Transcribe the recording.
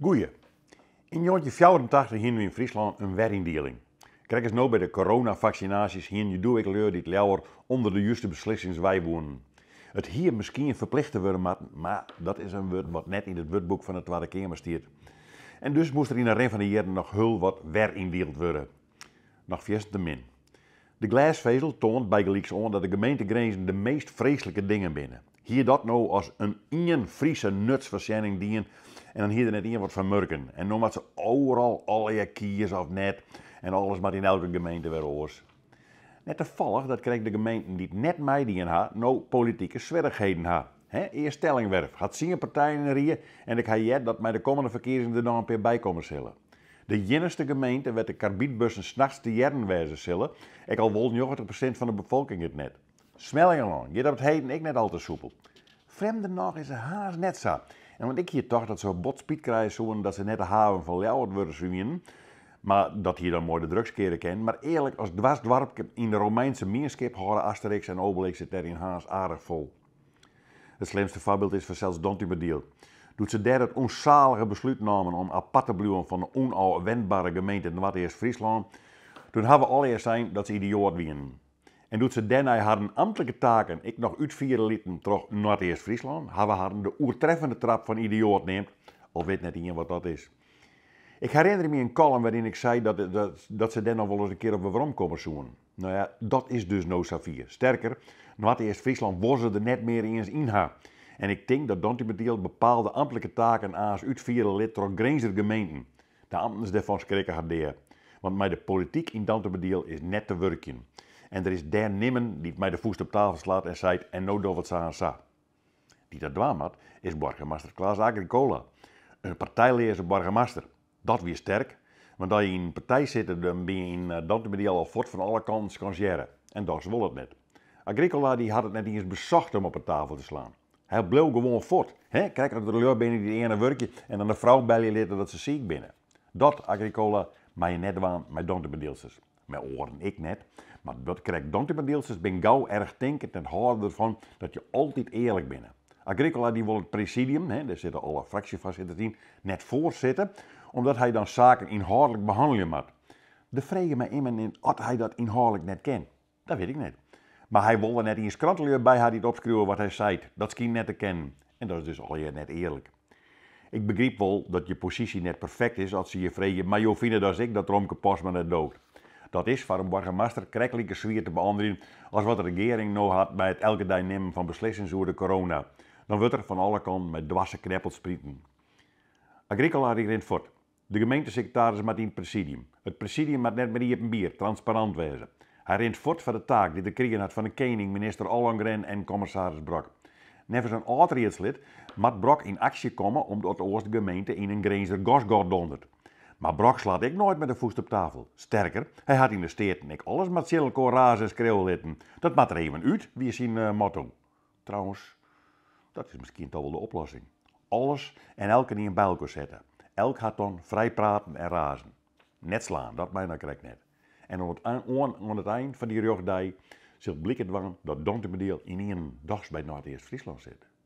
Goeie. In jaartje 84 gingen we in Friesland een Krijg eens nou bij de coronavaccinaties hier je doe ik leur dit leuwer onder de juiste beslissingswijboenen. Het hier misschien verplichte worden, maar, maar dat is een woord wat net in het woordboek van het Tweede Kamer En dus moest er in een ren van de jaren nog heel wat werindeeld worden. Nog vierst te min. De glasvezel toont bij Gelieks on dat de gemeentegrenzen de meest vreselijke dingen binnen hier dat nou als een ien Friese nutsverschijning dien. En dan hier net in wat vermurken En noem ze overal alle kies of net. En alles maar in elke gemeente weer oors. Net toevallig dat kreeg de gemeente die net mij dien ha, nou politieke zwerigheden ha. He, eerst stellingwerf, had zien partijen in Rieën en ik ga jet dat mij de komende verkiezingen er nog een keer bij komen zullen. De jinneste gemeente werd de karbietbussen s'nachts te jern wezen zullen, ik al wol 90% van de bevolking het net. Smellingeloon, je het heden ik net al te soepel. Vreemden nog is een haas net zo. En want ik hier toch dat ze botspiet krijgen zoen dat ze net de haven van Ljouwert worden zien. Maar dat hier dan mooi de drugskeren kennen. Maar eerlijk, als dwarsdwarp in de Romeinse meerskip horen Asterix en Obelix zit er in haas aardig vol. Het slimste voorbeeld is voor zelfs Doet ze daar het onzalige besluit namen om apart te van de wendbare gemeente in Noord-Eerst-Friesland. Toen hebben we allereerst zijn dat ze idioot wienen. En doet ze daarna haar ambtelijke taken, ik nog uitvieren lieten, toch Noord-Eerst-Friesland, hebben we haar de oertreffende trap van idioot neemt, al weet net iemand wat dat is. Ik herinner me een column waarin ik zei dat, dat, dat ze dan nog wel eens een keer op een waarom komen zoen. Nou ja, dat is dus no Sterker, Noord-Eerst-Friesland was er net meer eens inha. En ik denk dat Dante Bediel bepaalde ambtelijke taken aan uitvieren lid trok Grenzer gemeenten. De ambtenaren daarvan schrikken haar deer. Want met de politiek in Dante Bediel is net te werken. En er is der nimmen die mij de voest op tafel slaat en zei: En no wat sa sa. Die dat dwaam had, is burgemeester Klaas Agricola. Een partijleerse burgemeester. Dat weer sterk, want als je in een partij zit, dan ben je in eh, dat ben al fort van alle kanten kansjeren. En dat zwol het net. Agricola die had het net eens bezocht om op een tafel te slaan. Hij bleef gewoon fort. Hè? Kijk, dat de leur binnen die ene werkje en dan de vrouw bij je leert dat ze ziek binnen. Dat, Agricola, maar je net waan, met Dante de met oren, ik net. Maar dat krijgt Dante dus ben gauw erg denkend en houden ervan dat je altijd eerlijk bent. Agricola die wil het presidium, hè, daar zitten alle fractievoorzitters in, net voorzitten, omdat hij dan zaken inhoudelijk behandelen moet. De vregen mij in in had hij dat inhoudelijk net kent. Dat weet ik niet. Maar hij wilde net eens skranteleur bij haar niet opschreeuwen wat hij zei. Dat is net te kennen. En dat is dus al je net eerlijk. Ik begreep wel dat je positie net perfect is als ze je vregen, maar joh, vinden dat ik dat Romke Pasman het dood. Dat is voor een burgemeester krekkelijke sfeer te beantwoorden als wat de regering nou had bij het elke dag nemen van beslissingen over de corona. Dan wordt er van alle kanten met dwasse kneppels sprieten. Agricola rent voort. De gemeentesecretaris met in het presidium. Het presidium moet net meer op bier, transparant wezen. Hij rent voort van de taak die de kregen had van de koning, minister Ollongren en commissaris Brok. als een lid moet Brok in actie komen omdat de Oost gemeente in een grenzer gosgord dondert. Maar Brok slaat ik nooit met de voet op tafel. Sterker, hij had in in ik alles met razen en Kreeuwlitten. Dat maakt er even uit, wie is zijn eh, motto. Trouwens, dat is misschien toch wel de oplossing. Alles en elke in een bij zetten. Elk had dan vrij praten en razen. Net slaan, dat mij dan krijg net. En aan het, het eind van die rugdij zult blikken dwang dat Dante Medeel in een dags bij Noord-Eerst-Friesland zit.